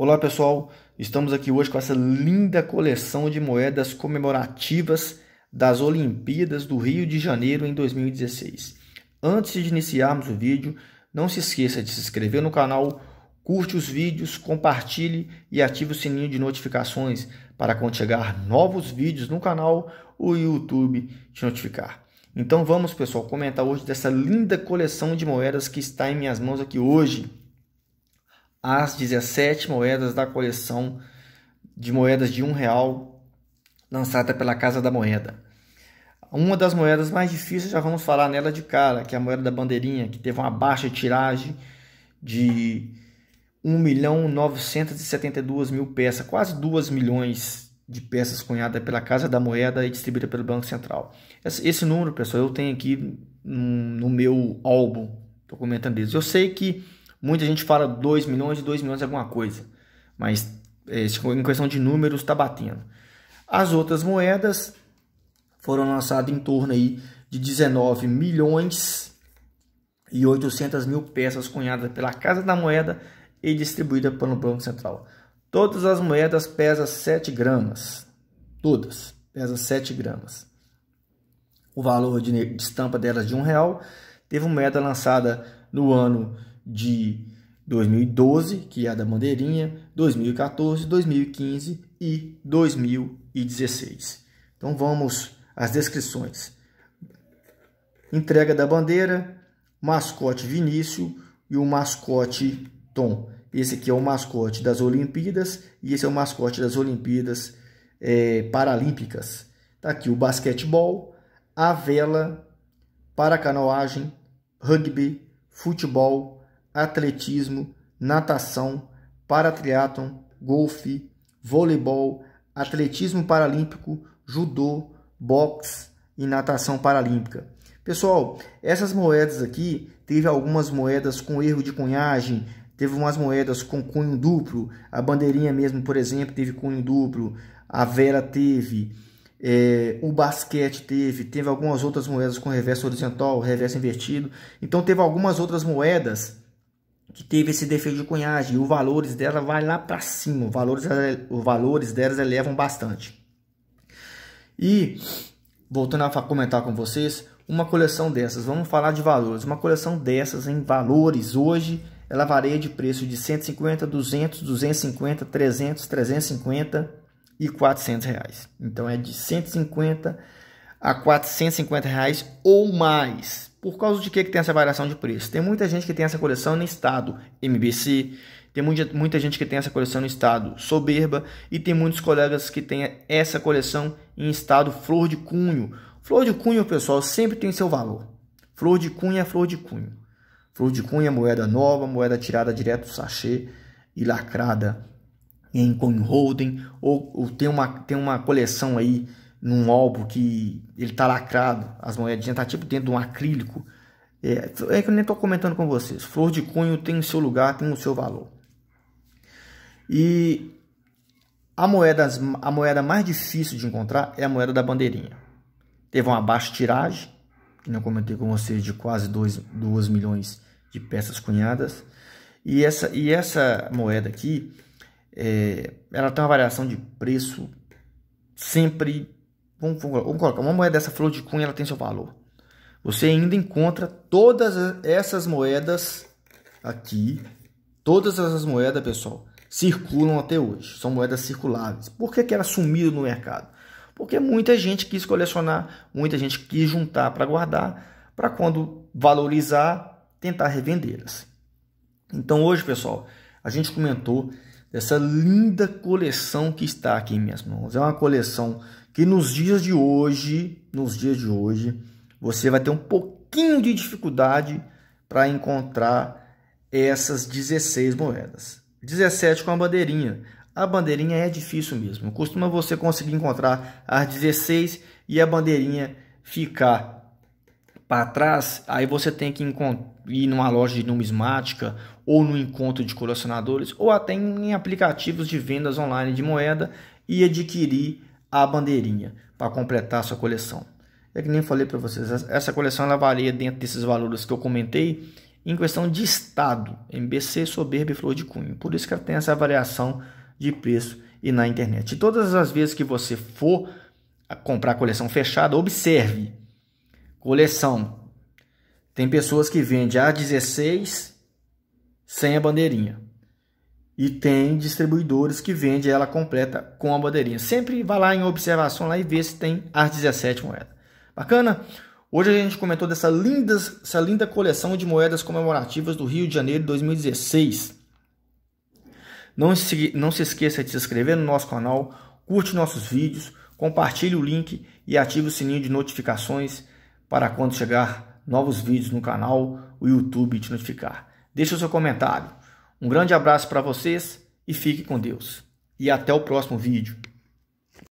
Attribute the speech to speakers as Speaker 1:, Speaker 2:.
Speaker 1: Olá pessoal, estamos aqui hoje com essa linda coleção de moedas comemorativas das Olimpíadas do Rio de Janeiro em 2016. Antes de iniciarmos o vídeo, não se esqueça de se inscrever no canal, curte os vídeos, compartilhe e ative o sininho de notificações para quando chegar novos vídeos no canal, o YouTube te notificar. Então vamos pessoal comentar hoje dessa linda coleção de moedas que está em minhas mãos aqui hoje as 17 moedas da coleção de moedas de um real lançada pela Casa da Moeda. Uma das moedas mais difíceis, já vamos falar nela de cara, que é a moeda da bandeirinha, que teve uma baixa tiragem de 1 milhão 972 mil peças, quase 2 milhões de peças cunhadas pela Casa da Moeda e distribuída pelo Banco Central. Esse número, pessoal, eu tenho aqui no meu álbum comentando isso. Eu sei que Muita gente fala 2 milhões, 2 milhões é alguma coisa, mas é, em questão de números está batendo. As outras moedas foram lançadas em torno aí de 19 milhões e 800 mil peças cunhadas pela Casa da Moeda e distribuída pelo Banco Central. Todas as moedas pesam 7 gramas. Todas pesam 7 gramas. O valor de, estampa delas de um real. Teve uma moeda lançada no ano de 2012, que é a da bandeirinha, 2014, 2015 e 2016. Então vamos às descrições. Entrega da bandeira, mascote Vinícius e o mascote Tom. Esse aqui é o mascote das Olimpíadas e esse é o mascote das Olimpíadas é, Paralímpicas. Tá aqui o basquetebol, a vela, paracanoagem, rugby, futebol, atletismo, natação, paratriatlon, golfe, voleibol, atletismo paralímpico, judô, boxe e natação paralímpica. Pessoal, essas moedas aqui, teve algumas moedas com erro de cunhagem, teve umas moedas com cunho duplo, a bandeirinha mesmo, por exemplo, teve cunho duplo, a vela teve, é, o basquete teve, teve algumas outras moedas com reverso horizontal, reverso invertido. Então teve algumas outras moedas que teve esse defeito de cunhagem e os valores dela vai lá para cima. Os valores, os valores delas elevam bastante. E, voltando a comentar com vocês, uma coleção dessas, vamos falar de valores. Uma coleção dessas em valores hoje, ela varia de preço de 150, 200, 250, 300, 350 e 400 reais. Então é de 150 a 450 reais ou mais. Por causa de que, que tem essa variação de preço? Tem muita gente que tem essa coleção no estado MBC, tem muita, gente que tem essa coleção no estado soberba e tem muitos colegas que têm essa coleção em estado flor de cunho. Flor de cunho, pessoal, sempre tem seu valor. Flor de cunho é flor de cunho. Flor de cunho é moeda nova, moeda tirada direto do sachê e lacrada em coin holding ou, ou tem, uma, tem uma coleção aí num álbum que ele tá lacrado, as moedinhas tá tipo dentro de um acrílico. É, é que eu nem tô comentando com vocês. Flor de cunho tem o seu lugar, tem o seu valor. E a moeda, a moeda mais difícil de encontrar é a moeda da bandeirinha. Teve uma baixa tiragem, que não comentei com vocês, de quase 2 milhões de peças cunhadas. E essa, e essa moeda aqui, é, ela tem uma variação de preço sempre vamos, vamos colocar, uma moeda dessa flor de cunha, ela tem seu valor. Você ainda encontra todas essas moedas aqui, todas essas moedas, pessoal, circulam até hoje. São moedas circuláveis. Por que, que elas sumiram no mercado? Porque muita gente quis colecionar, muita gente quis juntar para guardar, para quando valorizar, tentar revendê-las. Então hoje, pessoal, a gente comentou dessa linda coleção que está aqui em minhas mãos. É uma coleção que nos dias de hoje, nos dias de hoje, você vai ter um pouquinho de dificuldade para encontrar essas 16 moedas. 17 com a bandeirinha. A bandeirinha é difícil mesmo. Costuma você conseguir encontrar as 16 e a bandeirinha ficar para trás, aí você tem que ir numa loja de numismática ou no encontro de colecionadores ou até em aplicativos de vendas online de moeda e adquirir a bandeirinha para completar a sua coleção. É que nem falei para vocês, essa coleção ela varia dentro desses valores que eu comentei em questão de estado, MBC, soberba e flor de cunho. Por isso que ela tem essa variação de preço e na internet. E todas as vezes que você for comprar a coleção fechada, observe coleção. Tem pessoas que vendem a 16 sem a bandeirinha. E tem distribuidores que vendem ela completa com a bandeirinha. Sempre vá lá em observação lá e vê se tem as 17 moedas. Bacana? Hoje a gente comentou dessa linda, essa linda coleção de moedas comemorativas do Rio de Janeiro 2016. Não se, não se esqueça de se inscrever no nosso canal, curte nossos vídeos, compartilhe o link e ative o sininho de notificações para quando chegar novos vídeos no canal, o YouTube te notificar. Deixe o seu comentário. Um grande abraço para vocês e fique com Deus. E até o próximo vídeo.